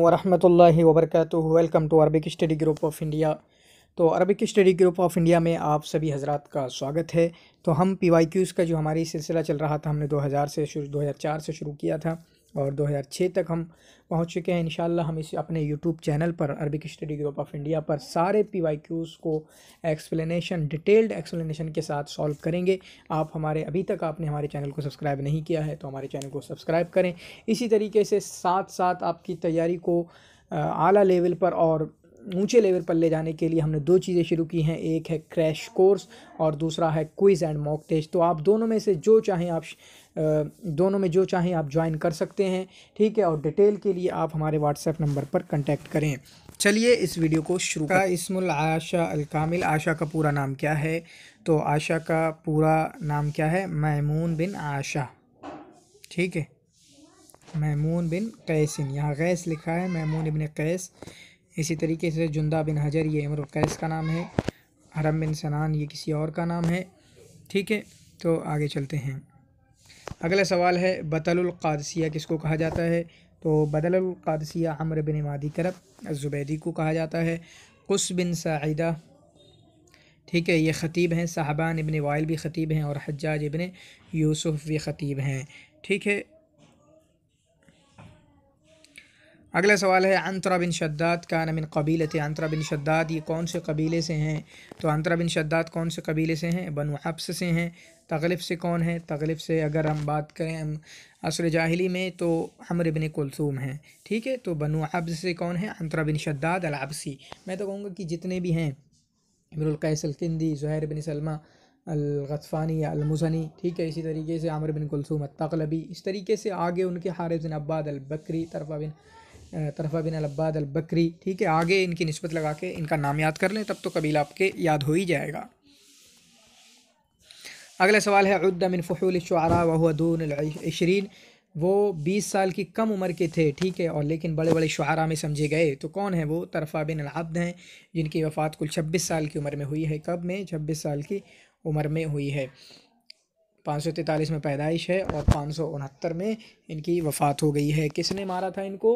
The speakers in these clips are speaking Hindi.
वरहमल वबरकत welcome to Arabic study group of India तो Arabic study group of India में आप सभी हजरात का स्वागत है तो हम पी वाई क्यूज़ का जो हमारी सिलसिला चल रहा था हमने 2000 से शुरू 2004 से शुरू किया था और 2006 तक हम पहुंच चुके हैं इन हम इस अपने यूट्यूब चैनल पर Arabic study group of India पर सारे पी वाई क्यूज़ को एक्सप्लेनेशन डिटेल्ड एक्सप्लेनेशन के साथ सॉल्व करेंगे आप हमारे अभी तक आपने हमारे चैनल को सब्सक्राइब नहीं किया है तो हमारे चैनल को सब्सक्राइब करें इसी तरीके से साथ साथ आपकी तैयारी को आला लेवल पर और ऊँचे लेवल पर ले जाने के लिए हमने दो चीज़ें शुरू की हैं एक है क्रैश कोर्स और दूसरा है क्विज़ एंड मॉक टेस्ट तो आप दोनों में से जो चाहें आप दोनों में जो चाहें आप ज्वाइन कर सकते हैं ठीक है और डिटेल के लिए आप हमारे व्हाट्सएप नंबर पर कंटेक्ट करें चलिए इस वीडियो को शुरू का इसमुल आशा अलकामिल आशा का पूरा नाम क्या है तो आशा का पूरा नाम क्या है मैमून बिन आशा ठीक है मैमून बिन कैसिन यहाँ गैस लिखा है मैमून बिन कैस इसी तरीके से जुंदा बिन हजर ये इमर कैस का नाम है हरम बिन सनान ये किसी और का नाम है ठीक है तो आगे चलते हैं अगला सवाल है बतलक़ादसिया किसको कहा जाता है तो बदलक़ादसिया अमर बिन मादी करब ज़ुबैदी को कहा जाता है कुस बिन साइदा ठीक है ये ख़तीब हैं साहबान इबन वायल भी ख़तीब हैं और हज्जाज इबन यूसुफ़ भी ख़तीब हैं ठीक है अगला सवाल है अंतरा बिन शद्दात का नमिन कबीले थे अंतरा बिन शद्दात ये कौन से कबीले से हैं तो अंतरा बिन शद्दात कौन से कबीले से हैं बनो हफ्स से हैं तगलिफ़ से कौन है तगलिफ़ से अगर हम बात करें हम असर जाहली में तो हमर बिन कुलसूम हैं ठीक है तो बनु अब्ज से कौन है अंतरा बिन शद्दाद अलाबसी मैं तो कहूँगा कि जितने भी हैं इमरुल्कैसलकिंदी जहर बिन सलमा अलगतफ़ानी या अलमुसनी ठीक है इसी तरीके से आमर बिन कुलसूम तकलबी इस तरीके से आगे उनके हारिफ बिन अब्बाद अलबकरी तरफा बिन तरफा बिन अलब्बाद अलबकरी ठीक है आगे इनकी नस्बत लगा के इनका नाम याद कर लें तब तो कबीला आपके याद हो ही जाएगा अगला सवाल है उद्दमिन फ़हूल शुरा वहदूनशरीन वो बीस साल की कम उम्र के थे ठीक है और लेकिन बड़े बड़े शुरा में समझे गए तो कौन है वो तरफ़ा बिन अब्द हैं जिनकी वफ़ात कुल छब्बीस साल की उम्र में हुई है कब में छब्बीस साल की उम्र में हुई है पाँच सौ तैंतालीस में पैदाइश है और पाँच सौ उनहत्तर में इनकी वफ़ात हो गई है किसने मारा था इनको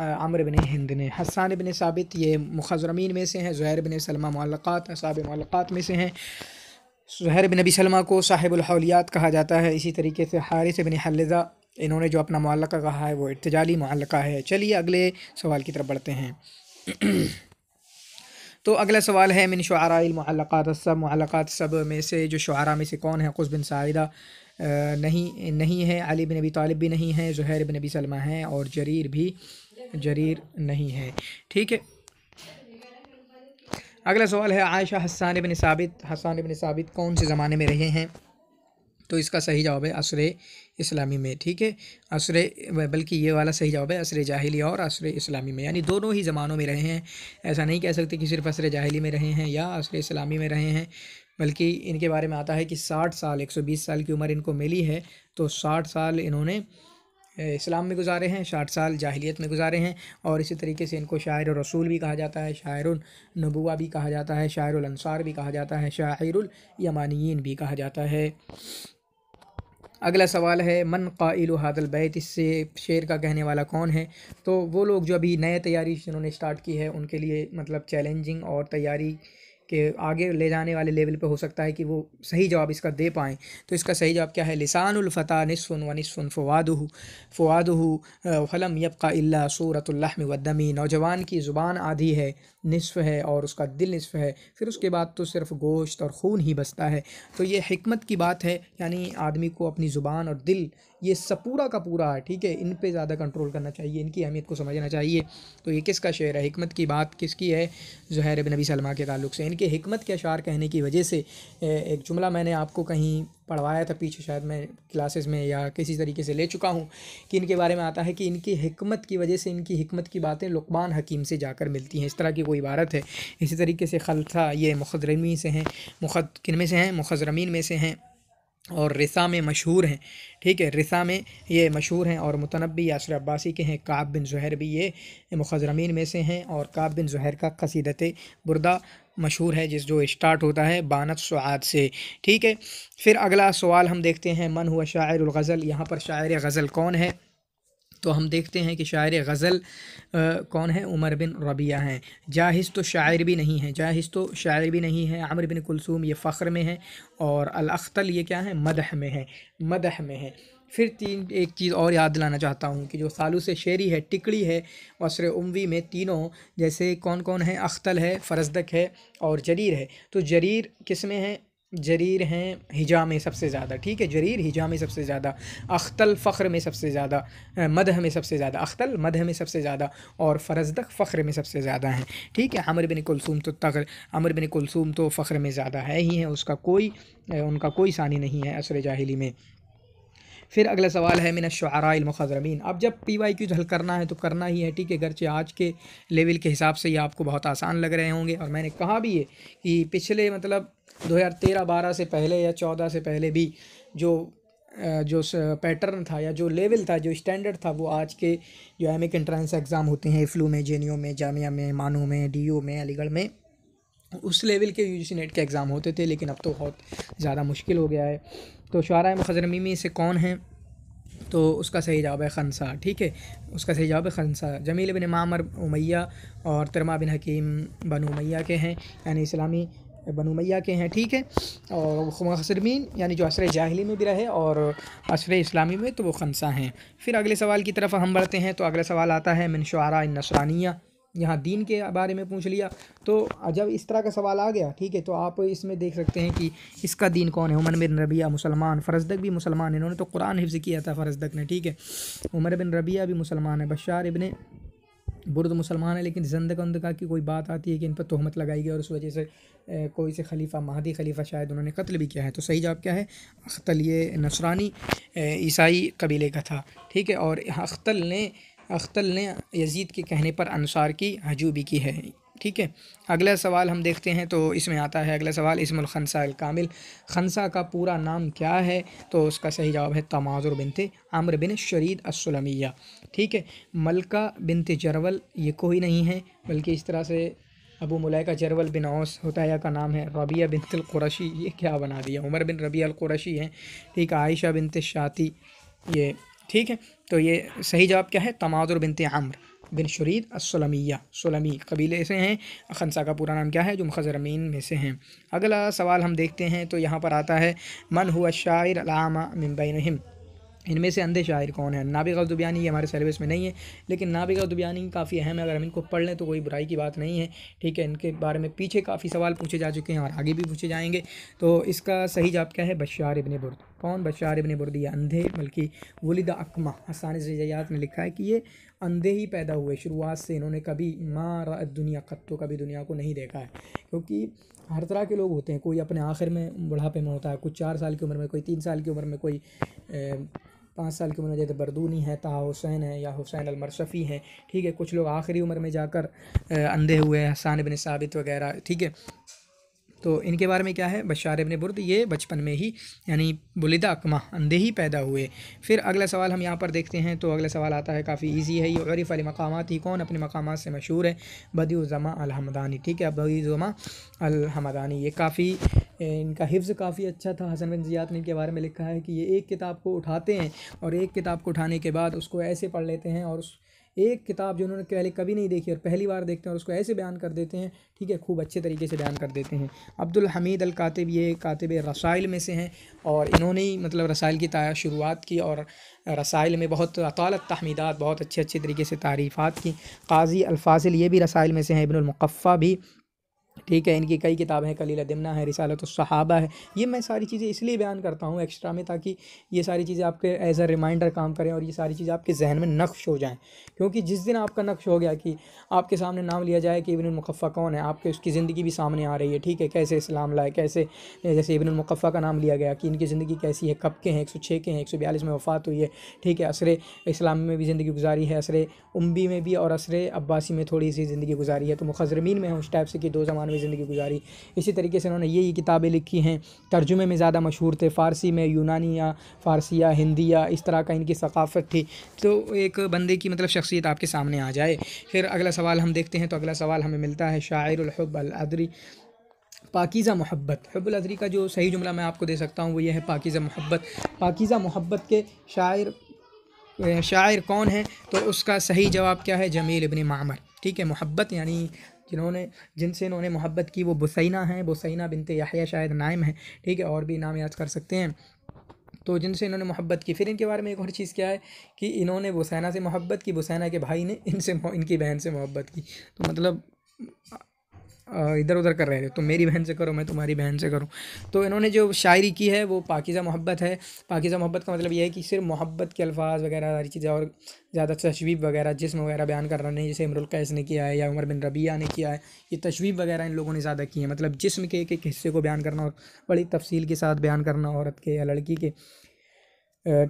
आमर बिन हिंद ने हसान बिन साबित ये मुखजरमीन में से हैं ज़ुहैर बिन सलमा मलक़ात असाब मलक़ात में से हैं सुहैर बिन नबी सलमा को साहिबुलहौलियात कहा जाता है इसी तरीके से हारिस बिन हलजा इन्होंने जो अपना माल कहा है वो इतजाली माल है चलिए अगले सवाल की तरफ बढ़ते हैं तो अगला सवाल है मिन शुरामक़ात सब महलक़ात सब में से जो शुरा में से कौन है कुछ बिन साहिदा नहीं नहीं है अली बिन नबी तालब भी नहीं है जहर बिन नबी सलमा हैं और जरीर भी जरीर नहीं है ठीक है अगला सवाल है आयशा हसान बिन साबित हसान बिन साबित कौन से ज़माने में रहे हैं तो इसका सही जवाब है असर इस्लामी में ठीक है असर बल्कि ये वाला सही जवाब है असर जाहली और असर इस्लामी में यानी दोनों ही ज़मानों में रहे हैं ऐसा नहीं कह सकते कि सिर्फ असर जाहली में रहे हैं या असर इस्लामी में रहे हैं बल्कि इनके बारे में आता है कि साठ साल एक सौ बीस साल की उम्र इनको मिली है तो साठ साल इन्होंने इस्लाम में गुजारे हैं साठ साल जाहिलियत में गुजारे हैं और इसी तरीके से इनको शायर रसूल भी कहा जाता है शायर नबुआ भी कहा जाता है शायर अनसार भी कहा जाता है शायर यमानियन भी कहा जाता है अगला सवाल है मन काइल हादल बैत इससे शेर का कहने वाला कौन है तो वो लोग जो अभी नए तैयारी जिन्होंने स्टार्ट की है उनके लिए मतलब चैलेंजिंग और तैयारी कि आगे ले जाने वाले लेवल पे हो सकता है कि वो सही जवाब इसका दे पाएँ तो इसका सही जवाब क्या है लिसानफ़ता नस्फ़ुन व नस्फ़न फ़वादह फ़वादह वलम यबका अल्ला सूरतल्लम वदमी नौजवान की ज़ुबान आधी है नस्फ़ है और उसका दिल नस्फ़ है फिर उसके बाद तो सिर्फ गोश्त और खून ही बसता है तो ये हमत की बात है यानी आदमी को अपनी ज़ुबान और दिल ये सब पूरा का पूरा है ठीक है इन पे ज़्यादा कंट्रोल करना चाहिए इनकी अहमियत को समझना चाहिए तो ये किसका शेर है हमत की बात किसकी है जहर बिन नबी सलमा के ताल्लुक से इन कि हमत के अशार कहने की वजह से एक जुमला मैंने आपको कहीं पढ़वाया था पीछे शायद मैं क्लासेस में या किसी तरीके से ले चुका हूँ कि इनके बारे में आता है कि इनकी हमत की वजह से इनकी हमत की बातें लुकमान हकीम से जाकर मिलती हैं इस तरह की कोई इबारत है इसी तरीके से खलसा ये मुखदरमी से हैं मुखद किन में से हैं मुखजरमीन में से हैं और रिसा में मशहूर हैं ठीक है रिसा में ये मशहूर हैं और मुतनबी यासर अब्बासी के हैं काब बिन जहर भी ये मुखजरमीन में से हैं और काब बिन जहर का कसीदत बुरदा मशहूर है जिस जो स्टार्ट होता है बानत सुद से ठीक है फिर अगला सवाल हम देखते हैं मन हुआ शायर गज़ल यहाँ पर शायर गज़ल कौन है तो हम देखते हैं कि शायर गज़ल कौन है उमर बिन रबिया हैं जाहिज़ तो शायर भी नहीं है जाहिज़ तो शायर भी नहीं है आमिर बिन कुलसूम ये फ़ख्र में है और अलख्तल ये क्या है मदह में है मदह में है फिर तीन एक चीज़ और याद दिलाना चाहता हूँ कि जो सालू से शेरी है टिकड़ी है वसर उमवी में तीनों जैसे कौन कौन है अख्तल है फ़रजदक है और जरीर है तो जरीर किस में है जरीर हैं हिजा में सबसे ज़्यादा ठीक है जरीर हिजा में सबसे ज़्यादा अख्तल फ़ख्र में सबसे ज़्यादा मदह में सबसे ज़्यादा अख्तल मदह में सबसे ज़्यादा और फरजदक फ़ख्र में सबसे ज़्यादा हैं ठीक है अमर बिन कुलसूम तो तगर अमर बिन कुलसूम तो फ़ख्र में ज़्यादा है ही है उसका कोई उनका कोई सानी नहीं है असर जाहली में फिर अगला सवाल है मिन मुखरमीन अब जब पी वाई क्यूज हल करना है तो करना ही है ठीक है गरचे आज के लेवल के हिसाब से ये आपको बहुत आसान लग रहे होंगे और मैंने कहा भी है कि पिछले मतलब दो हज़ार तेरह बारह से पहले या चौदह से पहले भी जो जो पैटर्न था या जो लेवल था जो स्टैंडर्ड था वो आज के जो एक एंट्रेंस एग्ज़ाम होते हैं फ्लू में जे में जामिया में मानू में डी में अलीगढ़ में उस लेवल के यू नेट के एग्ज़ाम होते थे लेकिन अब तो बहुत ज़्यादा मुश्किल हो गया है तो शारा मुखरमी से कौन है तो उसका सही जवाब है खनसा ठीक है उसका सही जवाब है खनसा जमील बिन मामर उमैया और तरमा बिन हकीम बन उमैया के हैं यानी इस्लामी बन उमैया के हैं ठीक है और मुखरमीन यानी जो असर जाहली में भी रहे और असर इस्लामी में तो वो खनसा हैं फिर अगले सवाल की तरफ हम बढ़ते हैं तो अगला सवाल आता है मिन शारा नसरानिया यहाँ दीन के बारे में पूछ लिया तो जब इस तरह का सवाल आ गया ठीक है तो आप इसमें देख सकते हैं कि इसका दीन कौन है उमर बिन रबिया मुसलमान फ़रजदक भी मुसलमान है इन्होंने तो कुरान हिफ्ज़ किया था फ़रजदक ने ठीक है उमर बिन रबिया भी मुसलमान है बशार इबन बुरद मुसलमान है लेकिन का की कोई बात आती है कि इन पर तोहमत लगाई गई और उस वजह से कोई से खलीफा महदी खलीफा शायद उन्होंने कत्ल भी किया है तो सही जवाब क्या है अख्तल ये नसरानी ईसाई कबीले का था ठीक है और अख्तल ने अख्तल ने यजीद के कहने पर अनसार की हजूबी की है ठीक है अगला सवाल हम देखते हैं तो इसमें आता है अगला सवाल इसमुल खनसा कामिल खनसा का पूरा नाम क्या है तो उसका सही जवाब है तमाजुर बिनते आम्र बिन शरीद असलमिया ठीक है मलका बिनते जरवल ये कोई नहीं है बल्कि इस तरह से अबू मलैका जरवल बिन औस होताया का नाम है रबिया बिन कुरैशी ये क्या बना दिया उमर बिन रबी अलक़ुरशी हैं ठीक आयशा बिनत शाती ये ठीक है तो ये सही जवाब क्या है तमाजुर बिनते आम्र बिन शरीद असलमिया सलमी कबीले से हैं खनसा का पूरा नाम क्या है जो अमीन में से हैं अगला सवाल हम देखते हैं तो यहाँ पर आता है मन हुआ शायर अलामा मिम्बिन इनमें से अंधे शायर कौन है नाबिका दुबियानी ये हमारे सिलेबस में नहीं है लेकिन नाबिका दुबियानी काफ़ी अहम है अगर हम इनको पढ़ लें तो कोई बुराई की बात नहीं है ठीक है इनके बारे में पीछे काफ़ी सवाल पूछे जा चुके हैं और आगे भी पूछे जाएंगे तो इसका सही जवाब क्या है बशार इबन बुर्द कौन बशार इबन बुर्द ये अंधे बल्कि वलिद अकमा हसान जयात ने लिखा है कि ये अंधे ही पैदा हुए शुरुआत से इन्होंने कभी माँ दुनिया तो कभी दुनिया को नहीं देखा है क्योंकि हर तरह के लोग होते हैं कोई अपने आखिर में बुढ़ापे में होता है कुछ चार साल की उम्र में कोई तीन साल की उम्र में कोई पाँच साल की उम्र में जैसे बरदूनी है ताह हुसैन है या हुसैन अलमरशफ़ी हैं ठीक है कुछ लोग आखिरी उम्र में जाकर अंधे हुए हैं हसान बिन साबित वगैरह ठीक है तो इनके बारे में क्या है बशार इबन बुरद ये बचपन में ही यानी बुलिदा अकमा अंधे ही पैदा हुए फिर अगला सवाल हम यहाँ पर देखते हैं तो अगला सवाल आता है काफ़ी ईजी है ये गरीफ अली मकाम ही कौन अपने मकाम से मशहूर है बदीज़मा अलहमदानी ठीक है बदीज़मा अलहमदानी ये काफ़ी इनका हिफ्ज़ काफ़ी अच्छा था हसन बिन ज़ियात ने इनके बारे में लिखा है कि ये एक किताब को उठाते हैं और एक किताब को उठाने के बाद उसको ऐसे पढ़ लेते हैं और उस एक किताब जो उन्होंने पहले कभी नहीं देखी और पहली बार देखते हैं और उसको ऐसे बयान कर देते हैं ठीक है खूब अच्छे तरीके से बयान कर देते हैं अब्दुल हमीद अल कातिब ये कातिब रसाइल में से हैं और इन्होंने ही मतलब रसाइल की शुरुआत की और रसाइल में बहुत अतालत तहमीदात बहुत अच्छे अच्छे तरीके से तारीफ़ात की काजी अलफाजिल ये भी रसाइल में से हैं इबनमक़फ़ा भी ठीक है इनकी कई किताबें हैं कलील दिमना है रिसालत सहाबा है ये मैं सारी चीज़ें इसलिए बयान करता हूँ एक्स्ट्रा में ताकि ये सारी चीज़ें आपके एज अ रिमाइंडर काम करें और ये सारी चीज़ें आपके जहन में नक्श हो जाएँ क्योंकि जिस दिन आपका नक्श हो गया कि आपके सामने नाम लिया जाए कि इबन कौन है आपके उसकी ज़िंदगी भी सामने आ रही है ठीक है कैसे इस्लाम लाए कैसे जैसे इबन का नाम लिया गया कि इनकी ज़िंदगी कैसी है कब के हैं एक सौ छः के हैं एक सौ बयालीस में वफ़ात हुई है ठीक है असरे इस्लाम में भी ज़िंदगी गुजारी है असर उम्बी में भी और असर अब्बासी में थोड़ी सी ज़िंदगी गुजारी है तो मुखजरमीन में हम उस टाइप से कि दो ज़मान में उन्होंने ज़िंदगी गुजारी इसी तरीके से उन्होंने ये ये किताबें लिखी हैं तर्जुमे में ज़्यादा मशहूर थे फ़ारसी में यूनानी या फ़ारसी या हिंदी या इस तरह का इनकी सकाफ़त थी तो एक बंदे की मतलब शख्सियत आपके सामने आ जाए फिर अगला सवाल हम देखते हैं तो अगला सवाल हमें मिलता है शायर अदरी पाकिज़ा मोहब्बत हब्बुल अदरी का जो सही जुमला मैं आपको दे सकता हूँ वो ये है पाकिज़ा मोहब्बत पाकिज़ा मोहब्बत के शायर शायर कौन है तो उसका सही जवाब क्या है जमील इबन मामर ठीक है मोहब्बत यानी जिन्होंने जिनसे इन्होंने मोहब्बत की वो बुसैना हैं बुसैना बिनते याहिया शायद नायम है ठीक है और भी नाम याद कर सकते हैं तो जिनसे इन्होंने मोहब्बत की फिर इनके बारे में एक और चीज़ क्या है कि इन्होंने बुसैना से मोहब्बत की बुसैना के भाई ने इनसे इनकी बहन से मोहब्बत की तो मतलब इधर उधर कर रहे थे तो मेरी बहन से करो मैं तुम्हारी बहन से करूँ तो इन्होंने जो शायरी की है वो पाकिज़ा मोहब्बत है पाकिज़ा मोहब्बत का मतलब ये है कि सिर्फ मोहब्बत के अल्फाज वगैरह सारी चीज़ें और ज़्यादा तशवीब वगैरह जिसम वगैरह बयान कर रहा नहीं जैसे इमरुल कैस ने किया है या उमर बिन रबिया ने किया है ये तशवीब वगैरह इन लोगों ने ज़्यादा की है मतलब जिसम के एक एक हिस्से को बयान करना और बड़ी तफसील के साथ बयान करना औरत के या लड़की के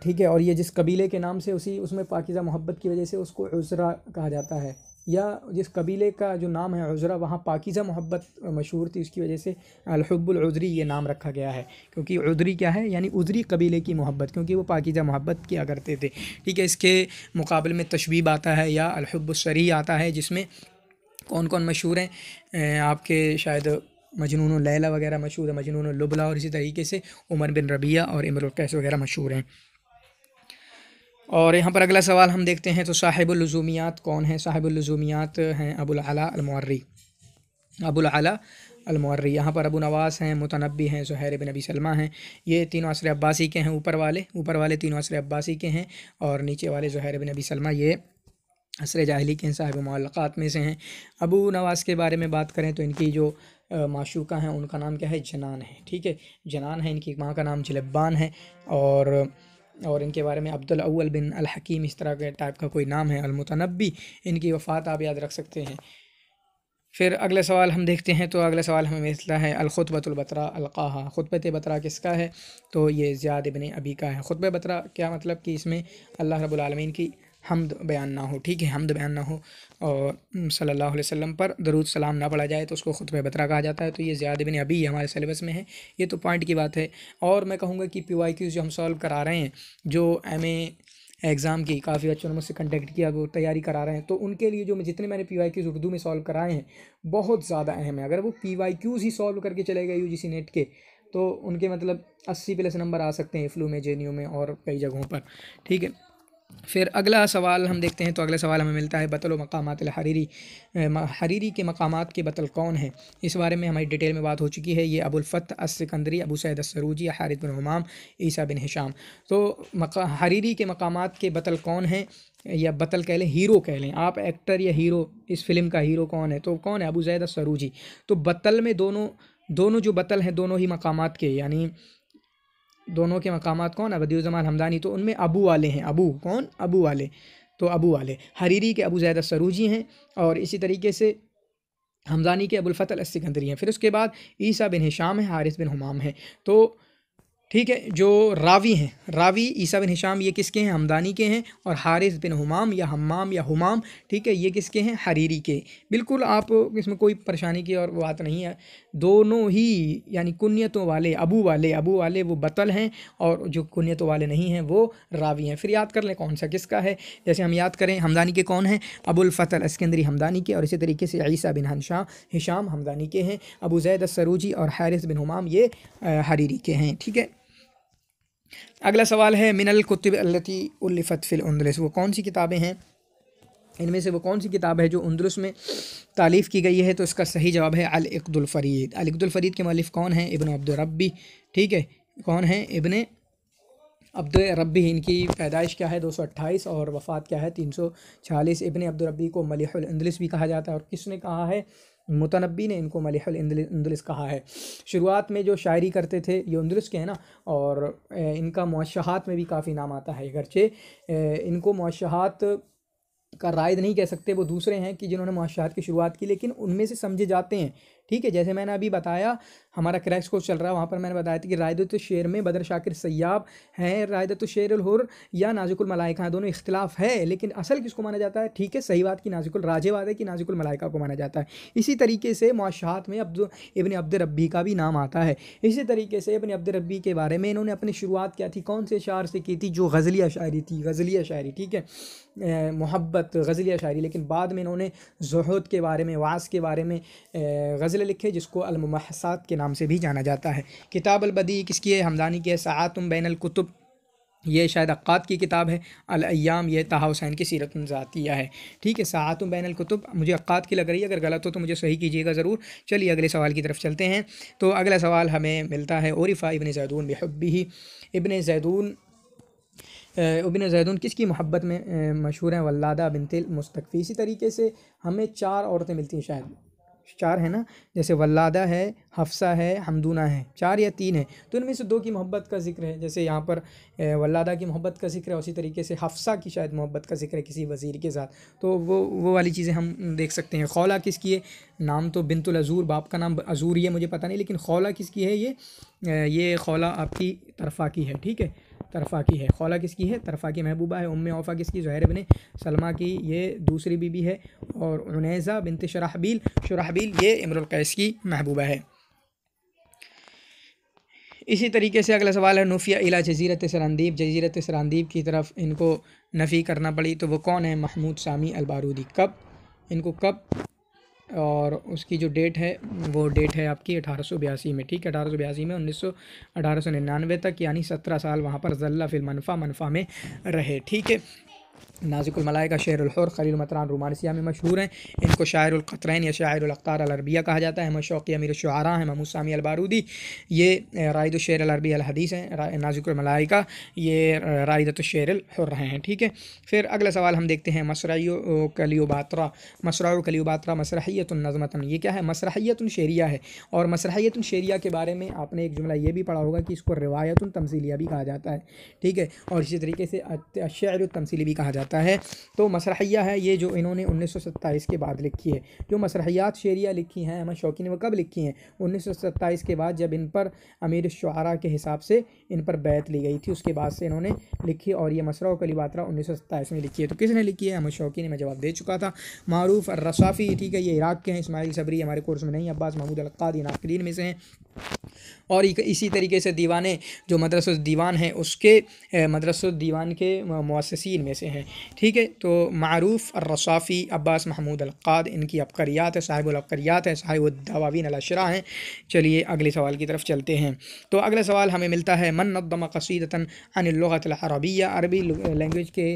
ठीक है और ये जिस कबीले के नाम से उसी उसमें पाकिज़ा मोहब्बत की वजह से उसको उजरा कहा जाता है या जिस कबीले का जो नाम है उजरा वहाँ पाकिज़ा मोहब्बत मशहूर थी उसकी वजह से अलहबुलज़री ये नाम रखा गया है क्योंकि उजरी क्या है यानी उजरी कबीले की मोहब्बत क्योंकि वो पाकिज़ा मोहब्बत किया करते थे ठीक है इसके मुकाबले में तशबीब आता है या अलहबुलसरी आता है जिसमें कौन कौन मशहूर हैं आपके शायद मजनून लैला वगैरह मशहूर है मजनून लुबला और इसी तरीके से उमर बिन रबिया और इमरुल कैस वगैरह मशहूर हैं और यहाँ पर अगला सवाल हम देखते हैं तो साहिबुलज़ूमियात कौन है साहिबुलज़ूमियात हैं अबुलआला अलमर्री अबुलआला अलमर्री यहाँ पर अबू नवास हैं मुतनबी हैं जहर बिन नबी सलमा हैं ये तीनों असर अब्बासी के हैं ऊपर वाले ऊपर वाले तीनों असर अब्बासी के हैं और नीचे वाले जहर बिन नबी सलमा ये असर जाहली के साहिब मल्लक़ात में से हैं अबू नवास के बारे में बात करें तो इनकी जो माशूका हैं उनका नाम क्या है जनान है ठीक है जनान है इनकी माँ का नाम जलब्बान है और और इनके बारे में अब्दुल अव्वल बिन अल हकीम इस तरह के टाइप का कोई नाम है अलमुतनबी इनकी वफ़ात आप याद रख सकते हैं फिर अगला सवाल हम देखते हैं तो अगला सवाल हमें मिलता है अलखुतबतुलबतरा अलकाहा खुतबत बतरा किसका है तो ये ज़्यादा इबन अबी का है खुतब बतरा क्या मतलब कि इसमें अल्लाह रबालमीन की हमद बयान ना हो ठीक है हमद बयान ना हो और सल्लल्लाहु अलैहि वसल्लम पर दरूद सलाम ना पढ़ा जाए तो उसको ख़ुतब बतरा कहा जाता है तो ये ज़्यादा बिन अभी हमारे सिलेबस में है ये तो पॉइंट की बात है और मैं कहूँगा कि पी वाई जो हम सॉल्व करा रहे हैं जो एम एग्ज़ाम की काफ़ी बच्चों ने मुझसे कंटेक्ट किया वो तैयारी करा रहे हैं तो उनके लिए जो मैं जितने मैंने पी वाई क्यूज़ उर्दू में सॉल्व कराए हैं बहुत ज़्यादा अहम है अगर वो पी वाई क्यूज़ ही सॉल्व करके चले गए यू जी सी नेट के तो उनके मतलब अस्सी प्लस नंबर आ सकते हैं फ्लू में जे में और कई जगहों पर ठीक है फिर अगला सवाल हम देखते हैं तो अगला सवाल हमें मिलता है बतलो मकाम हरीरी हरीरी के मकाम के बतल कौन है इस बारे में हमारी डिटेल में बात हो चुकी है ये अबुलफ़त असकंदरी अबू सैद सरूजी हारिद बिन हमाम ईसा बिन हिशाम तो मका हरीरी के मकाम के बतल कौन हैं या बतल कह लें हीरो कह लें आप एक्टर या हीरो इस फिल्म का हीरो कौन है तो कौन है अबू जैद सरूजी तो बतल में दोनों दोनों जो बतल हैं दोनों ही मकामात के यानी दोनों के मकाम कौन अबदीज़मान हमदानी तो उनमें अबू वाले हैं अबू कौन अबू वाले तो अबू वाले हरीरी के अबू जैद सरूजी हैं और इसी तरीके से हमदानी के अबुलफ़ल सिकंदरी हैं फिर उसके बाद ईसा बिन हिशाम है हारिस बिन हमाम हैं तो ठीक है जो रावी हैं रावी ईसा बिन हिशाम ये किसके हैं हमदानी के हैं और हारिस बिन हमाम या हमाम या हमाम ठीक है ये किसके हैं हरीरी के बिल्कुल आप इसमें कोई परेशानी की और बात नहीं है दोनों ही यानी कुन्यतों वाले अबू वाले अबू वाले वो बतल हैं और जो कुन्यतों वाले नहीं हैं वो रावी हैं फिर याद कर लें कौन सा किसका है जैसे हम याद करें हमदानी के कौन हैं अबुलफ़तल अस्कंदरी हमदानी के और इसी तरीके से ईसा बिन हनशा हिशाम हमदानी के हैं अबू जैद सरूजी और हारिस बिन हमाम ये हरीरी के हैं ठीक है अगला सवाल है मिनल कुतुब अल्लती उल्लफ़त फ़िल उन्दलस वो कौन सी किताबें हैं इनमें से वो कौन सी किताब है जो उन्दरस में तालीफ़ की गई है तो इसका सही जवाब है अलगदुलफ़रीद अलगदुलफ़रीद के मालिफ कौन हैं इबन अब्दुलरबी ठीक है कौन है इबन अब्दुलरबी इनकी पैदाइश क्या है 228 और वफ़ात क्या है 340 इबन अब्दुलरबी को मलिहुल भी कहा जाता है और किसने कहा है मुतनबी ने इनको मलिहलिस कहा है शुरुआत में जो शायरी करते थे ये उन्दलिस के हैं ना और इनका मौशाहत में भी काफ़ी नाम आता है अगरचे इनको मौशाहत का रायद नहीं कह सकते वो दूसरे हैं कि जिन्होंने माशात की शुरुआत की लेकिन उनमें से समझे जाते हैं ठीक है जैसे मैंने अभी बताया हमारा क्रैश कोर्स चल रहा है वहाँ पर मैंने बताया था कि रायदत शेर में बदर शाकिर सयाब हैं रायदत शेर या नाजुकुल मलाइका हैं दोनों इख्तलाफ है लेकिन असल किसको माना जाता है ठीक है सही बात की नाजुकुल राजे वादे है कि नाजुकुल मलाइका को माना जाता है इसी तरीके से माशात में अब इबन अब्द रबी का भी नाम आता है इसी तरीके से इबन अब्द रबी के बारे में इन्होंने अपनी शुरुआत क्या थी कौन से शार से की थी जो गज़लिया शायरी थी गज़लिया शायरी ठीक है मोहब्बत या शायरी लेकिन बाद में इन्होंने जहद के बारे में वास के बारे में गज़ल लिखे जिसको अलमहसात के नाम से भी जाना जाता है किताब अलबदी किसकी है हमदानी की है सातुम बैन अलकुतुब ये शायद अक्कात की किताब है अलयाम ये तहा हुसैन की सीरत ज़ातिया है ठीक है सातुम बैन अलकुतुब मुझे अक्कात की लग रही है अगर गलत हो तो मुझे सही कीजिएगा ज़रूर चलिए अगले सवाल की तरफ चलते हैं तो अगला सवाल हमें मिलता है औरफ़ा इबन जैदून बेहबी ही इबन जैदून उबिन जैदून किसकी मोहब्बत में मशहूर हैं वल्लादा बिनतिल मुस्तफ़ी इसी तरीके से हमें चार औरतें मिलती हैं शायद चार है ना जैसे वल्लादा है हफ्सा है हमदूना है चार या तीन है तो इनमें से दो की मोहब्बत का जिक्र है जैसे यहाँ पर वल्लादा की मोहब्बत का जिक्र है उसी तरीके से हफ्सा की शायद मोहब्बत का जिक्र है किसी वज़ीर के साथ तो वो वो वाली चीज़ें हम देख सकते हैं खौला किसकी है नाम तो बिनतुल अज़ूर बाप का नाम अज़ूर है मुझे पता नहीं लेकिन खौला किसकी है ये ये खौला आपकी तरफा की है ठीक है तरफा की है खौला किसकी है तरफा की महबूबा है उम औफ़ा किसकी ज़हर बने सलमा की ये दूसरी बीबी है और उनैज़ा बिनत शराहबील शराहबील ये इमरुलकैस की महबूबा है इसी तरीके से अगला सवाल है नूफिया इला जजीरत सरानदीप जजीरत सरानदीप की तरफ इनको नफ़ी करना पड़ी तो वो कौन है महमूद सामी अलबारूदी कब इनको कब और उसकी जो डेट है वो डेट है आपकी अठारह में ठीक है अठारह में उन्नीस सौ तक यानी सत्रह साल वहाँ पर जल्ला फिल मनफा मनफा में रहे ठीक है नाजिकमलाय का शेरहर खलील मतरान रोमानसिया में मशहूर हैं इनको शायरकतरैन या शायरख्तार अलरबिया कहा जाता है मशौकी अमीर शुरा हैं महमूद सामी अलबारूदी ये रायद शेर अलरबी अलहदीस हैं नाजिकमलाय का ये रायदत शेरहर रहे हैं ठीक है फिर अगला सवाल हम देखते हैं मसरयो कलियोबात्रा मसरा कलियोबात्रा मसरहतनज़मतन ये क्या है मसरहतन शेरिया है और मसरहतन शेरिया के बारे में आपने एक जुमला ये भी पढ़ा होगा कि इसको रिवायतन तमसीलिया भी कहा जाता है ठीक है और इसी तरीके से शेर तमसीली भी कहा जाता है जाता है तो मसरहिया है ये जो इन्होंने उन्नीस के बाद लिखी है जो मसरहियात शेरिया लिखी हैं अहमद शौकी ने वो कब लिखी हैं उन्नीस के बाद जब इन पर अमीर शुरा के हिसाब से इन पर बैत ली गई थी उसके बाद से इन्होंने लिखी और ये मसरा बात्रा उन्नीस में लिखी है तो किसने लिखी है अहमद शौकी ने मैं जवाब दे चुका था मारूफ रसाफ़ी ठीक है ये इराक़ के हैं इसमाइल सबरी हमारे कोर्स में नहीं अब्बास महमूद अलकाद इनाकरीन में से हैं और इसी तरीके से दीवाने जो मदरस दीवान हैं उसके मदरस दीवान के मुसिन में से हैं ठीक है तो मरूफ़ रसाफ़ी अब्बास महमूद अलक़ाद इनकी अबकरियात है साहिबुलकरियात है साहिबुद्दावावीन अलशरा हैं चलिए अगले सवाल की तरफ चलते हैं तो अगला सवाल हमें मिलता है मन नदम कसीदता अनलत अरबिया अरबी लैंग्वेज के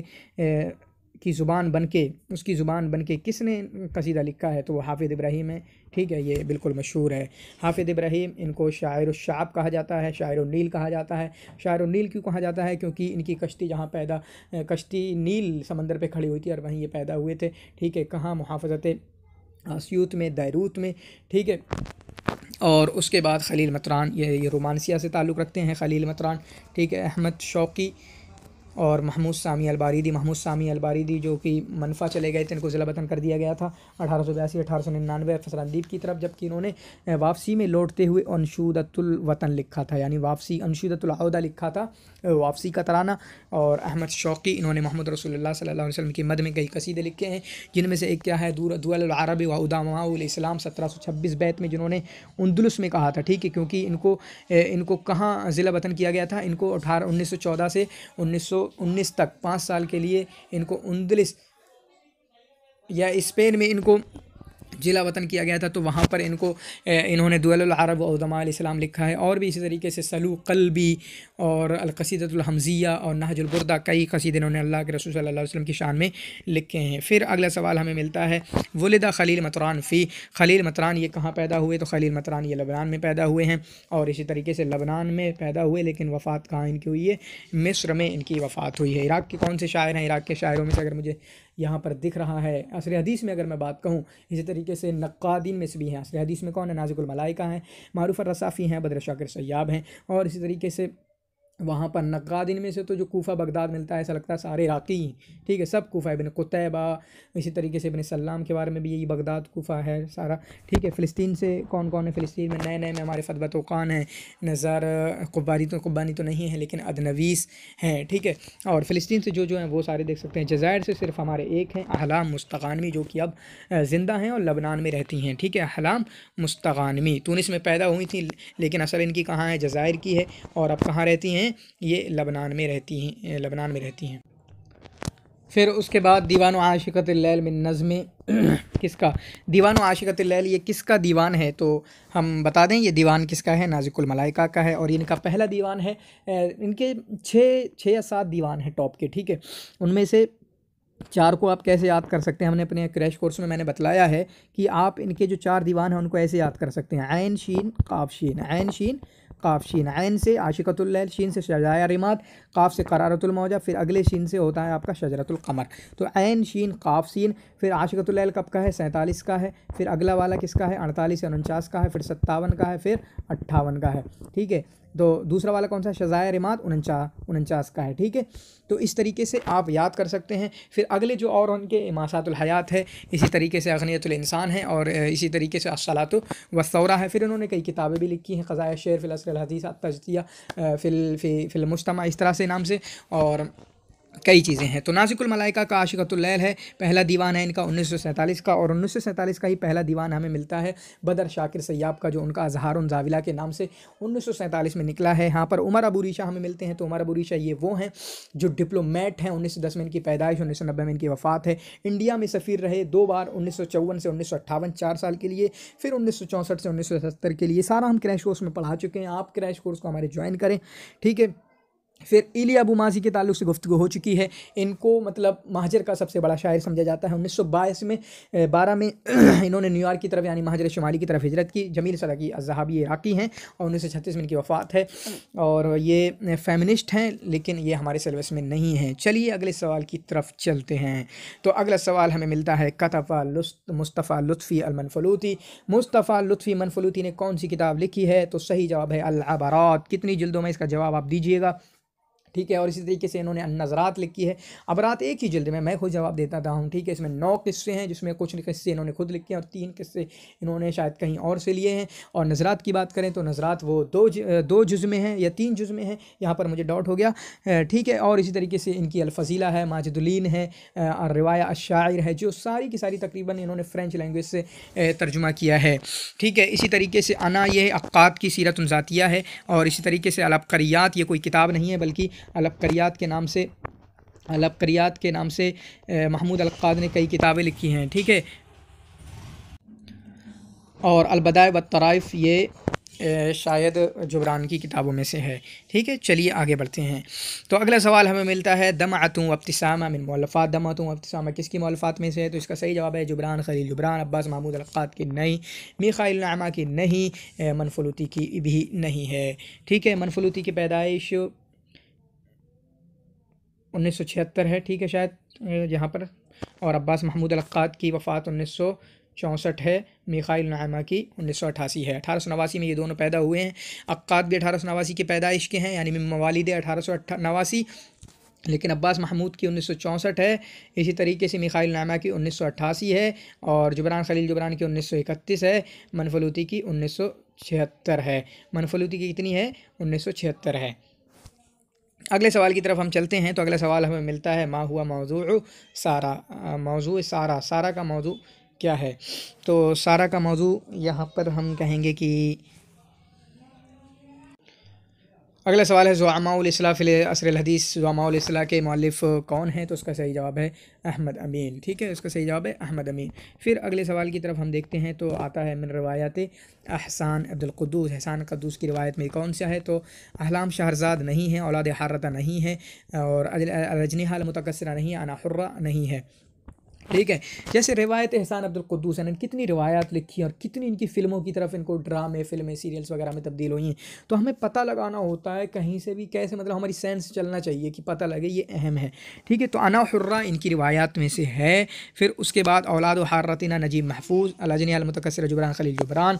की ज़ुबान बन के उसकी ज़ुबान बन के किसने कसीदा लिखा है तो वो हाफिद इब्राहिम है ठीक है ये बिल्कुल मशहूर है हाफिद इब्राहिम इनको शायर शाब कहा जाता है शायर नील कहा जाता है शायर नील क्यों कहा जाता है क्योंकि इनकी कश्ती जहाँ पैदा कश्ती नील समंदर पर खड़ी हुई थी और वहीं ये पैदा हुए थे ठीक है कहाँ मुहाफ़त आसूत में दैरूत में ठीक है और उसके बाद खलील मतरान ये ये रोमानसिया से ताल्लुक़ रखते हैं खलील मतरान ठीक है अहमद शौकी और महमूद सामी अलबारीदी महमूद सामी अलबारीदी जो कि मनफा चले गए थे इनको ज़िला वतन कर दिया गया था अठारह सौ बयासी अठारह सौ निन्यानवे फसलदीप की तरफ जबकि इन्होंने वापसी में लौटते हुए अनशूदतुल वतन लिखा था यानी वापसी अनशूदतुलहदा लिखा था वापसी का तराना और अहमद शौकी इन्होंने मोहम्मद रसोल्ला सल्ला वसलम की मद में कई कसीदे लिखे हैं जिनमें से एक क्या है दूर दुआलरब वउदामाउलस्लाम सत्रह सौ छब्बीस बैत में जिन्होंने उनदुलस में कहा था ठीक है क्योंकि इनको इनको कहाँ ज़िला वतन किया गया था इनको अठारह उन्नीस सौ चौदह से उन्नीस सौ 1919 तक पाँच साल के लिए इनको उन्दलिस या स्पेन में इनको जिला वतन किया गया था तो वहाँ पर इनको इन्होंने दुअल अरब उदमाम लिखा है और भी इसी तरीके से सलू कलबी और अलकसीदतुलहमज़िया और नहजुलबरदा कई कसीद इन्होंने अल्लाह के रसूल सल्लल्लाहु अलैहि वसल्लम की शान में लिखे हैं फिर अगला सवाल हमें मिलता है वलदा खलील मतरान फ़ी खलील मतरान ये कहाँ पैदा हुए तो खलील मतरान ये लबनान में पैदा हुए हैं और इसी तरीके से लबनान में पैदा हुए लेकिन वफ़ात कहाँ इनकी हुई है मिस्र में इनकी वफ़ात हुई है इराक़ के कौन से शायर हैं इराक़ के शायरों में से अगर मुझे यहाँ पर दिख रहा है असर हदीस में अगर मैं बात कहूँ इसी तरीके से नक्कादीन में से भी हैं असर हदीस में कौन है नाजिकुल मलाइका हैं मारूफ़ रसाफ़ी हैं बदर शाकर सयाब हैं और इसी तरीके से वहाँ पर नक्काद इनमें से तो जो कोफा बगदाद मिलता है ऐसा लगता है सारे इराक़ी ही ठीक है सब कोफा इबन कुतैबा इसी तरीके से इबन सलाम के बारे में भी यही बगदाद कोफा है सारा ठीक है फ़लस्तीन से कौन कौन है फ़लस्तीन में नए नए में हमारे तो ख़ान हैं नज़ार कुबारी तो कुबानी तो नहीं है लेकिन अदनवीस हैं ठीक है और फ़लस्तीन से जो जो हैं वो सारे देख सकते हैं जजायर से सिर्फ हमारे एक हैं अहलाम मुस्तानवी जो कि अब ज़िंदा हैं और लबनान में रहती हैं ठीक है अहलाम मुस्तगानवी तूनिस में पैदा हुई थी लेकिन असल इनकी कहाँ है जजायर की है और अब कहाँ रहती हैं हैं ये लबनान में रहती हैं लबनान में रहती हैं फिर उसके बाद दीवान आशिकत लैल में नज़म किसका दीवान आशिकत लैल ये किसका दीवान है तो हम बता दें ये दीवान किसका है नाजिकुल मलाइका का है और इनका पहला दीवान है इनके छः छः या सात दीवान हैं टॉप के ठीक है उनमें से चार को आप कैसे याद कर सकते हैं हमने अपने क्रैश कोर्स में मैंने बतलाया है कि आप इनके जो चार दीवान हैं उनको ऐसे याद कर सकते हैं आयन शीन काफ शीन आयन शीन काफ शीन आयन से आशिकतुल्ल शीन से शजाया रिमात काफ से करारतुलमौजा फिर अगले शीन से होता है आपका शजरतुलकमर तो आयन शीन काफ शीन फिर आशिकतुल्ल कब का है सैंतालीस का है फिर अगला वाला किसका है अड़तालीस या उनचास का है फिर सत्तावन का है फिर अट्ठावन का है ठीक है तो दूसरा वाला कौन सा शजाय रिमात उनचा उनचास का है ठीक है तो इस तरीके से आप याद कर सकते हैं फिर अगले जो और उनके हयात है इसी तरीके से इंसान है और इसी तरीके से असलात वसौरा है फिर उन्होंने कई किताबें भी लिखी हैं ख़ज़ाय शेर हदीस तजिया फिल फिल मुशतमा इस तरह से नाम से और कई चीज़ें हैं तो नासिकुल मलाइका का आशिकतुल्लैल है पहला दीवान है इनका उन्नीस का और उन्नीस का ही पहला दीवान हमें मिलता है बदर शाकिर सैयाब का जो उनका अजहार उन जाविला के नाम से उन्नीस में निकला है यहाँ पर उमर अबू रीशा हमें मिलते हैं तो उमर अबू रीशा ये वो हैं जो डिप्लोमेट हैं उन्नीस में इनकी पैदाइश उन्नीस में इनकी वफ़ात है इंडिया में सफ़ीर रहे दो बार उन्नीस से उन्नीस चार साल के लिए फिर उन्नीस से उन्नीस के लिए सारा हम क्रैश कोर्स में पढ़ा चुके हैं आप क्रैश कोर्स को हमारे ज्वाइन करें ठीक है फिर इली अबू माजी के ताल्लुक से गुफ्तु हो चुकी है इनको मतलब महाजर का सबसे बड़ा शायर समझा जाता है उन्नीस सौ बाईस में बारह में इन्होंने न्यूयॉर्क की तरफ यानी महाजर शुमाली की तरफ हिजरत की जमील की अजहाबी इराक़ी हैं और उन्नीस सौ छत्तीस में इनकी वफ़ात है और ये फेमिनिस्ट हैं लेकिन ये हमारे सिलेबस में नहीं है चलिए अगले सवाल की तरफ चलते हैं तो अगला सवाल हमें मिलता है कतफ़ा मुस्तफ़ा लुफ़ी अलमनफलूती मुस्तफ़ा लुफ़ी मनफलूती ने कौन सी किताब लिखी है तो सही जवाब है अल्लाबरात कितनी जल्दों में इसका जवाब आप दीजिएगा ठीक है और इसी तरीके से इन्होंने नज़रात लिखी है अब रात एक ही जल्द में मैं खुद जवाब देता था हूँ ठीक है इसमें नौ किस्से हैं जिसमें कुछ किस्से इन्होंने खुद लिखे हैं और तीन किस्से इन्होंने शायद कहीं और से लिए हैं और नज़रात की बात करें तो नज़रात वो दो ज, दो जुज़ में हैं या तीन जुज़ में हैं यहाँ पर मुझे डाउट हो गया ठीक है और इसी तरीके से इनकी अलफजीला है माजदुलीन है और रिवाया अशायर है जो सारी की सारी तकरीबन इन्होंने फ़्रेंच लैंग्वेज से तर्जुमा किया है ठीक है इसी तरीके से अना यह अक्त की सीरत है और इसी तरीके से अलबकरियात ये कोई किताब नहीं है बल्कि अलबकरियात के नाम से अलबकरियात के नाम से महमूद अलक़ाद ने कई किताबें लिखी हैं ठीक है और अलबदाय व ये शायद जुबरान की किताबों में से है ठीक है चलिए आगे बढ़ते हैं तो अगला सवाल हमें मिलता है दम आतूँ अब्तसामा मिन मौलफ़ात दम आतूँ अब्तसामा किसकी मौलफ़ात में से है तो इसका सही जवाब है जुबरान खलील जुबरान अब्बास महमूद अलक़ात की नहीं नामा की नहीं मनफलूती की भी नहीं है ठीक है मनफलूती की पैदाइश उन्नीस सौ छिहत्तर है ठीक है शायद यहाँ पर और अब्बास महमूद अलक़ात की वफ़ात उन्नीस सौ चौंसठ है मिखाइल नामा की उन्नीस सौ अठासी है अठारह सौ नवासी में ये दोनों पैदा हुए हैं अक्त भी अठारह सौ नवासी के पैदाइश के हैं यानी मवालिद अठारह सौ अट्ठा नवासी लेकिन अब्बास महमूद की उन्नीस सौ चौंसठ है इसी तरीके से मिखाइल नामा की उन्नीस सौ अट्ठासी है और जुबरान खलील जुबरान की उन्नीस सौ इकतीस है मनफलूती की उन्नीस सौ छिहत्तर है मनफलूती की कितनी है उन्नीस सौ छिहत्तर है अगले सवाल की तरफ हम चलते हैं तो अगला सवाल हमें मिलता है माँ हुआ मौजू सारा मौजू सारा सारा का मौजू क्या है तो सारा का मौजू यहाँ पर हम कहेंगे कि अगला सवाल है ज़ुआमाउलसला फ़िल असर हदीस ज़ुआमाउलसला के मौलफ कौन है तो उसका सही जवाब है अहमद अमीन ठीक है उसका सही जवाब है अहमद अमीन फिर अगले सवाल की तरफ हम देखते हैं तो आता है मिन रवायात अहसान अब्दुलकदूस अहसान क़दूस की रवायत में कौन सा है तो अहलाम शहरजाद नहीं है औलाद हारता नहीं है और रजनी हाल नहीं है अनाहुर्रा नहीं है ठीक है जैसे रिवायत एहसान अब्दुल कद्दूस ने कितनी रिवायात लिखी और कितनी इनकी फ़िल्मों की तरफ इनको ड्रामे फिल्में सीरियल्स वगैरह में तब्दील हुई हैं तो हमें पता लगाना होता है कहीं से भी कैसे मतलब हमारी सेंस चलना चाहिए कि पता लगे ये अहम है ठीक है तो अना हुर्रा इनकी रिवायात में से है फिर उसके बाद औलाद हारतना नजीब महफूज अलजन अलमतर जुबरान खलील जुबरान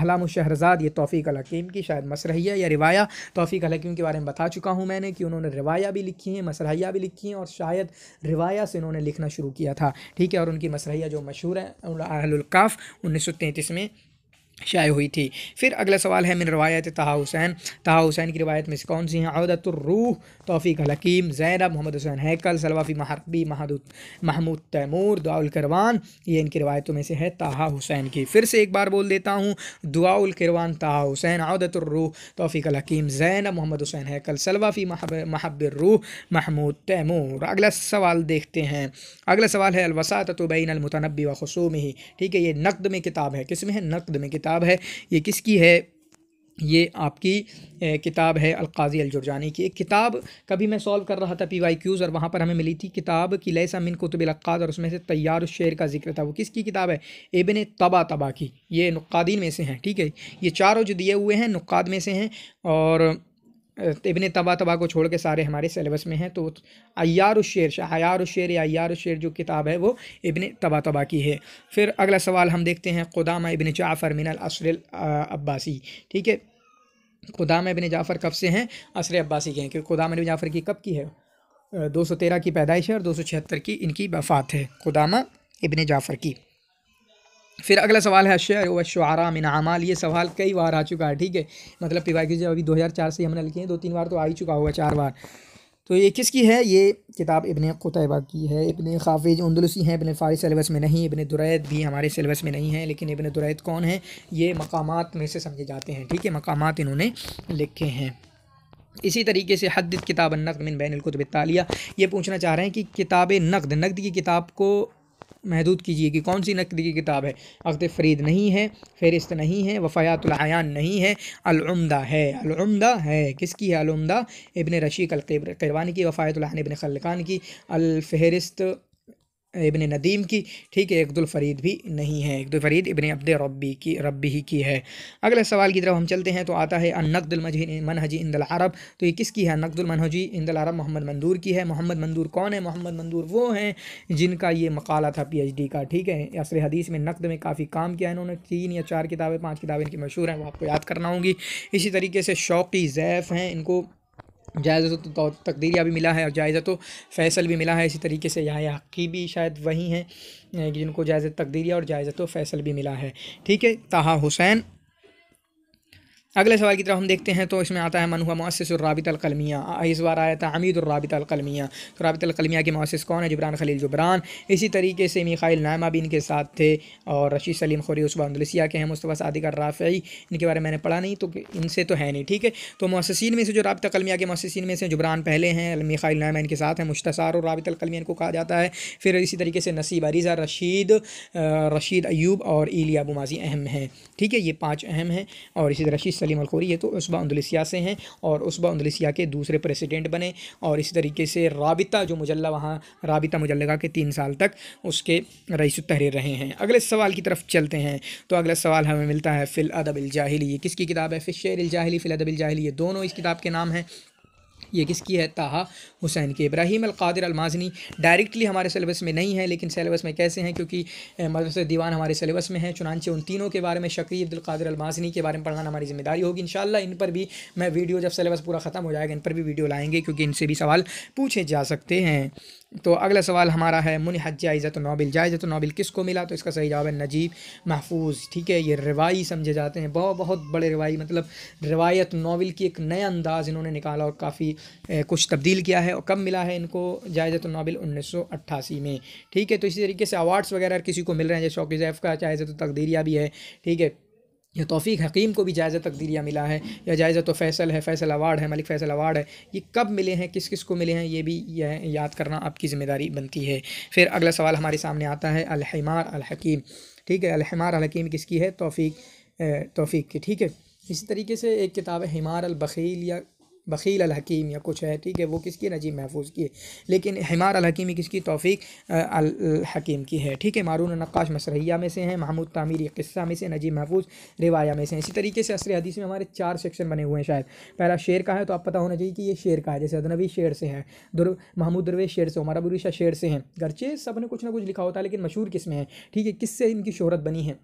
अहलाम शहरजाद ये तोफ़ी अलकीम की शायद मसरहिया या रिवाया तोफ़ी अलकीम के बारे में बता चुका हूँ मैंने कि उन्होंने रिवाया भी लिखी हैं मसरहिया भी लिखी हैं और शायद रिवाया से इन्होंने लिखना शुरू किया था ठीक है और उनकी मसरहिया जो मशहूर है अहलकाफ़ उन्नीस सौ तैंतीस में शाये हुई थी फिर अगला सवाल है मिन रवायत तहा हुसैन तहा हुसैन की रवायत में से कौन सी हैं अहदतरूह तोफ़ी हकीम जैनब मोहम्मद हुसैन हैकल सलवाफ़ी महरबी महमूद तैमूर दुआलकरवान ये इनकी रवायतों में से है तहा हुसैन की फिर से एक बार बोल देता हूँ दुआलकरवान तहा हुसैन अहदतरूह तोफ़ी हकीम जैनब मोहम्मद हुसैन हैकल सलवाफ़ी महबरूह महमूद तैमूर अगला सवाल देखते हैं अगला सवाल है अलवसात बैन अलमतनबी व खसूम ही ठीक है ये नकद में किताब है किस में है नकद में किताब किताब है ये किसकी है ये आपकी ए, किताब है अलकाजी अलजुर्जानी की एक किताब कभी मैं सॉल्व कर रहा था पी वाई क्यूज़ और वहाँ पर हमें मिली थी किताब की लैसा मिन कुतुबिलक्काज और उसमें से तैयार शेर का जिक्र था वो किसकी किताब है एबन तबा तबा की ये नुक़ादीन में से हैं ठीक है ये चारों जो दिए हुए हैं नुक़ाद में से हैं और तो इबन तबा तबा को छोड़ के सारे हमारे सिलेबस में हैं तो अयार शेर शाहयार शेर या अयार शेर जो किताब है वो इबन तबा तबा की है फिर अगला सवाल हम देखते हैं खुदामा इबन जाफ़र मिनल असर अब्बासी ठीक है खुदामा इबन जाफ़र कब से हैं असर अब्बासी के हैं क्योंकि खुदामा इबन जाफ़र की कब की है दो सौ तेरह की पैदाइश है और दो सौ छिहत्तर की इनकी वफ़ात है खुदामा इबन जाफ़र की फिर अगला सवाल है शेर व शुरा मिन अमाल ये सवाल कई बार आ चुका है ठीक है मतलब पीवाई की जो अभी 2004 से हमने लिखे हैं दो तीन बार तो आ ही चुका होगा चार बार तो ये किसकी है ये किताब इबन कुतबा की है इबन खाफिज उन्दलसी हैं इबन फ़ारि सलेबस में नहीं इबन दुरैद भी हमारे सलेबस में नहीं है लेकिन इबन दुरैद कौन है ये मकाम में से समझे जाते हैं ठीक है मकाम इन्होंने लिखे हैं इसी तरीके से हद किताब नकद मिन बैन अलकुतबालिया तालिया ये पूछना चाह रहे हैं कि किताब नकद नकद की किताब को महदूद कीजिए कि कौन सी नकद की किताब है अख्त फरीद नहीं है फहरिस्त नहीं है वफ़ायातलायान नहीं है अलमदा है अलमदा है किसकी है अलमदा इबन रशीक अलकरवानी की वफ़ायतुल्हान इबन खलकान की अलफहरस्त इबन नदीम की ठीक है एकदुलफ़रीद भी नहीं है एकदुलफ़रीद इबन अब्द रबी की रबी ही की है अगले सवाल की तरफ हम चलते हैं तो आता है नकदुलमजी मनहजी इंदल अरब तो ये किसकी है नकदुलमनहजी इंदल अरब मोहम्मद मंदूर की है मोहम्मद मंदूर कौन है मोहम्मद मंदूर वो हैं जिनका ये मकाला था डी का ठीक है असर हदीस में नकद में काफ़ी काम किया है इन्होंने तीन या चार किताबें पाँच किताबें इनकी मशहूर हैं वो आपको याद करना होंगी इसी तरीके से शौकी जैफ़ हैं इनको जायज़ा तो तकदीरिया भी मिला है और जायज़ा तो फैसल भी मिला है इसी तरीके से यहाँ हकी भी शायद वही हैं जिनको जायज़ा तकदीरिया और जायज़ा तो फैसल भी मिला है ठीक है तहा हुसैन अगले सवाल की तरफ हम देखते हैं तो इसमें आता है मनुआ मुसिसराबितलकलमिया इस बार आया था अलकलमिया तो राबितलकलमिया के मुसिस कौन है जबरान खलील जबरान इसी तरीके से मिखाइल नायमा भी इनके साथ थे और रशीद सलीम खोरी उसबा अंदलसिया के हैं मुस्तफ़ा सादिक राफ़ी इनके बारे में मैंने पढ़ा नहीं तो इनसे तो है नहीं ठीक है तो मौसिन में से जो राबितलकलमिया के मौसिन में से जबरान पहले हैं मिखाइल नामा इनके साथ हैं मुश्तार और राबितलकलमिया इनको कहा जाता है फिर इसी तरीके से नसीब अरीज़ा रशीद रशीद अयूब और ईली अबू माजी अहम हैं ठीक है ये पाँच अहम हैं और इसी रशीद सलीम अलखोरी ये तो उसबा उन्दलिसिया से हैं और उसबा उन्दलिसिया के दूसरे प्रेसिडेंट बने और इसी तरीके से राबिता जो मुजल्ला वहाँ राबिता मुजल्ला के तीन साल तक उसके रईस तहरीर रहे हैं अगले सवाल की तरफ चलते हैं तो अगला सवाल हमें मिलता है फ़िल अदब जाहिली ये किसकी किताब है फ़िर शेर जाहिली फ़िल अदब जाहिली ये दोनों इस किताब के नाम हैं ये किसकी है ताहा हुसैन की इब्राहिम अलकादिर अलमाजनी डायरेक्टली हमारे सिलेबस में नहीं है लेकिन सिलेबस में कैसे हैं क्योंकि मदरस दीवान हमारे सिलेबस में है चुनानचे उन तीनों के बारे में शक्री अब्दुल्कादिर अलमाजनी के बारे में पढ़ना हमारी जिम्मेदारी होगी इन इन पर भी मैं वीडियो जब सिलेबस पूरा ख़त्म हो जाएगा इन पर भी वीडियो लाएंगे क्योंकि इनसे भी सवाल पूछे जा सकते हैं तो अगला सवाल हमारा है मुनहज जायज़त नोबल जायज़त नोबिल किस को मिला तो इसका सही जवाब है नजीब महफूज ठीक है ये रिवाई समझे जाते हैं बहुत बहुत बड़े रिवाई मतलब रिवायत नावल की एक नया अंदाज़ इन्होंने निकाला और काफ़ी कुछ तब्दील किया है और कब मिला है इनको जायज़त नावल उन्नीस में ठीक है तो इसी तरीके से अवार्ड्स वगैरह किसी को मिल रहे हैं जैसे शौकी जैफ़ का जायज़त तो तकदीरिया भी है ठीक है यह तोफ़ी हकीम को भी जायज़ा तकदीरिया मिला है या जायज़ा तो फैसल है फैसल अवार्ड है मलिक फैसल अवार्ड है ये कब मिले हैं किस किस को मिले हैं ये भी यह याद करना आपकी ज़िम्मेदारी बनती है फिर अगला सवाल हमारे सामने आता है अलहमार अलहकीम ठीक है अलहमार अलहकीम किसकी है तोफ़ी तोफ़ी की ठीक है इसी तरीके से एक किताब है हिमार अलबखील या बकील अलहकीम या कुछ है ठीक है वो किसकी नजीब महफूज की है लेकिन हमार अलहकीम किसकी तोफ़ी हकीम की है ठीक है मारून नक्काश मसरैया में से हैं महमूद तामीरी किस्सा में से नजीब महफूज रिवाया में से इसी तरीके से असर हदीस में हमारे चार सेक्शन बने हुए हैं शायद पहला शेर का है तो आप पता होना चाहिए कि ये शेर का है जैसे अदनबी शेर से हैं दुर महमूद दरवेश शेर से हमारा बुरीशा शेर से हैं गरचे सब ने कुछ ना कुछ लिखा होता है लेकिन मशहूर किस में है ठीक है किससे इनकी शहरत बनी है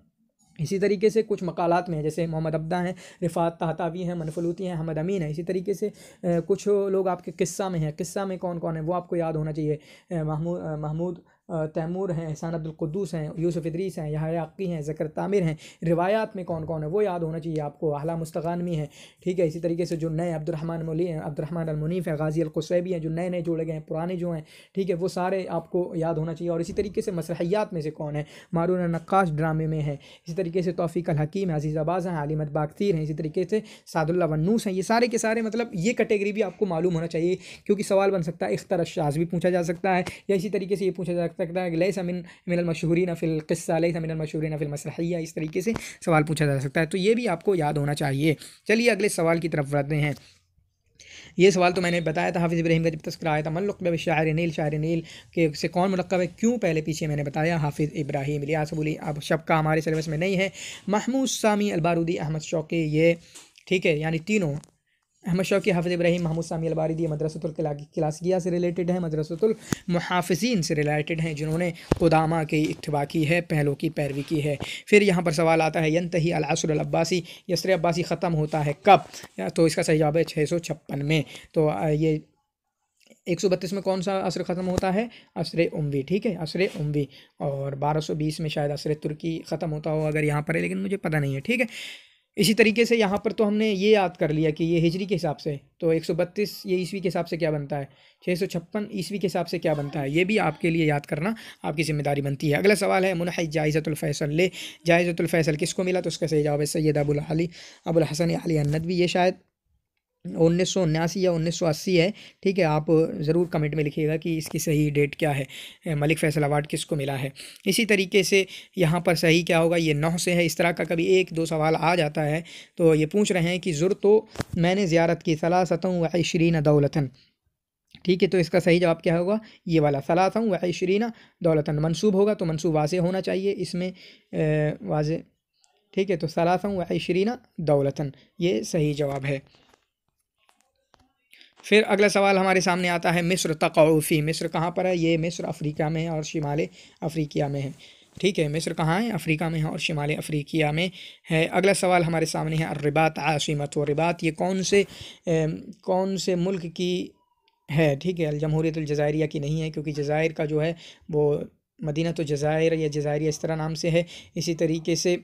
इसी तरीके से कुछ मकालत में जैसे मोहम्मद अब्दा हैं रिफात तहतावी हैं मनफलूती हैं हमद अमीन हैं इसी तरीके से कुछ लोग आपके किस्सा में हैं किस्सा में कौन कौन है वो आपको याद होना चाहिए महमूद महमूद तैमूर हैं एहसान अब्दुलकद्दूस हैं यूसुफ इदरीस हैं यहायाकी हैं ज़कर तामिर हैं रिवायात में कौन कौन है वो याद होना चाहिए आपको अहला मुस्तगानवी हैं ठीक है इसी तरीके से जो नए अब्दुलरहमान मौली हैं अब्दुलरहमान अलमुनीफ़ हैं गाजी अलकुसैबी हैं जो नए नए जोड़े गए हैं पुराने जो हैं ठीक है वो सारे आपको याद होना चाहिए और इसी तरीके से मसरहियात में से कौन है मारून नक्काश ड्रामे में है इसी तरीके से तोफ़ी अल हकीम है आबाज़ हैं आलिमत बागतीर हैं इसी तरीके से सादुल्ला वनूस हैं ये सारे के सारे मतलब ये कैटेगरी भी आपको मालूम होना चाहिए क्योंकि सवाल बन सकता है इख्तर शाज भी पूछा जा सकता है या इसी तरीके से ये पूछा जा सकता है सकता है लैसा मिन मिन मशहूरी फिल क़स्सा लैसा मिन मशहूरीन फिल मसरहिया इस तरीके से सवाल पूछा जा सकता है तो ये भी आपको याद होना चाहिए चलिए अगले सवाल की तरफ बढ़ते हैं ये सवाल तो मैंने बताया था हाफिज़ इब्राहिम का जब तस्कर आया था मल्लुक़ब शायर नील शायर नील के से कौन मलक़ब है क्यों पहले पीछे मैंने बताया हाफिज़ इब्राहिम लियासबुली अब शब का हमारे सिलेबस में नहीं है महमूद सामी अलबारुदी अहमद शौकी ये ठीक है यानी तीनों अहमद शौकी हाफिज़ इब्राहिम महमूद सामी अलबारिदी मदरसतुल्कलासगिया से रिलेटेड हैं मदरसतुलमहाफिजीन से रिलेटेड हैं जिन्होंने खुदामा की इतवा की है पहलों की पैरवी की है फिर यहाँ पर सवाल आता है यंत ही अलासरअब्बासी यसर अब्बासी ख़त्म होता है कब तो इसका सही जवाब है छः सौ छप्पन में तो ये एक सौ बत्तीस में कौन सा असर ख़त्म होता है असर उमवी ठीक है असर उमवी और बारह सौ बीस में शायद असर तुर्की ख़त्म होता हो अगर यहाँ पर है लेकिन मुझे पता नहीं है ठीक है इसी तरीके से यहाँ पर तो हमने ये याद कर लिया कि ये हिजरी के हिसाब से तो 132 ये ईस्वी के हिसाब से क्या बनता है छः सौ छप्पन ईस्वी के हिसाब से क्या बनता है ये भी आपके लिए याद करना आपकी जिम्मेदारी बनती है अगला सवाल है मुनह जायज़तुलफ़ैसल ले जायज़तुलफ़ैसल किसको मिला तो उसका सही जवाब है सैद अबुल अली अबुल हसन अली नदवी ये शायद उन्नीस या उन्नीस है ठीक है आप ज़रूर कमेंट में लिखिएगा कि इसकी सही डेट क्या है मलिक फैसल अवार्ड किसको मिला है इसी तरीके से यहाँ पर सही क्या होगा ये नौ से है इस तरह का कभी एक दो सवाल आ जाता है तो ये पूछ रहे हैं कि ज़ुर तो मैंने ज़्यारत की सलासतों व इशरीन दौलतन ठीक है तो इसका सही जवाब क्या होगा ये वाला सलासा व इशरीना दौलतन मनसूब होगा तो मनसूब वाज होना चाहिए इसमें वाज ठीक है तो सलासा व दौलतन ये सही जवाब है फिर अगला सवाल हमारे सामने आता है मिस्र तकाउफ़ी मिस्र कहाँ पर है ये मिस्र अफ्रीका में है और शिमाल अफ्रीकिया में है ठीक है मिस्र कहाँ है अफ्रीका में है और शिमाल अफ्रीकिया में है अगला सवाल हमारे सामने है रिबात आसीमत और रिबात ये कौन से ए, कौन से मुल्क की है ठीक है जमहूरीत जजायरिया की नहीं है क्योंकि जजायर का जो है वो मदीना तो जजायर या जजायरिया इस तरह नाम से है इसी तरीके से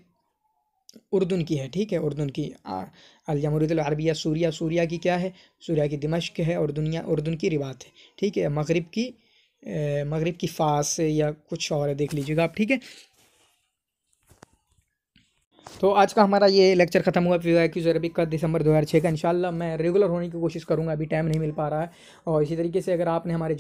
उर्दन की है ठीक है उर्दन की अलजमहूरतलरबिया सूर्या सूर्या की क्या है सूर्या की दिमश्क है और दुनिया उर्दन की रिवात है ठीक है मगरब की मगरब की फ़ास या कुछ और है देख लीजिएगा आप ठीक है तो आज का हमारा ये लेक्चर खत्म हुआ विवाह की अरबिक का दिसंबर 2006 का इंशाल्लाह मैं रेगुलर होने की कोशिश करूँगा अभी टाइम नहीं मिल पा रहा है और इसी तरीके से अगर आपने हमारे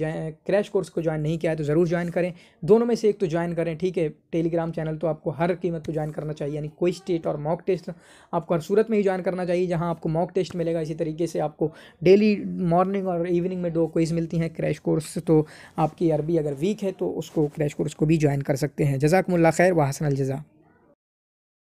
क्रैश कोर्स को ज्वाइन नहीं किया है तो ज़रूर ज्वाइन करें दोनों में से एक तो ज्वाइन करें ठीक है टेलीग्राम चैनल तो आपको हर कीमत को ज्वाइन करना चाहिए यानी कोई स्टेट और मॉक टेस्ट आपको हर सूरत में ही ज्वाइन करना चाहिए जहाँ आपको मॉक टेस्ट मिलेगा इसी तरीके से आपको डेली मॉर्निंग और इवनिंग में दो क्विज मिलती हैं क्रैश कोर्स तो आपकी अरबी अगर वीक है तो उसको क्रैश कोर्स को भी ज्वाइन कर सकते हैं जजाकमल्ला खैर व हसन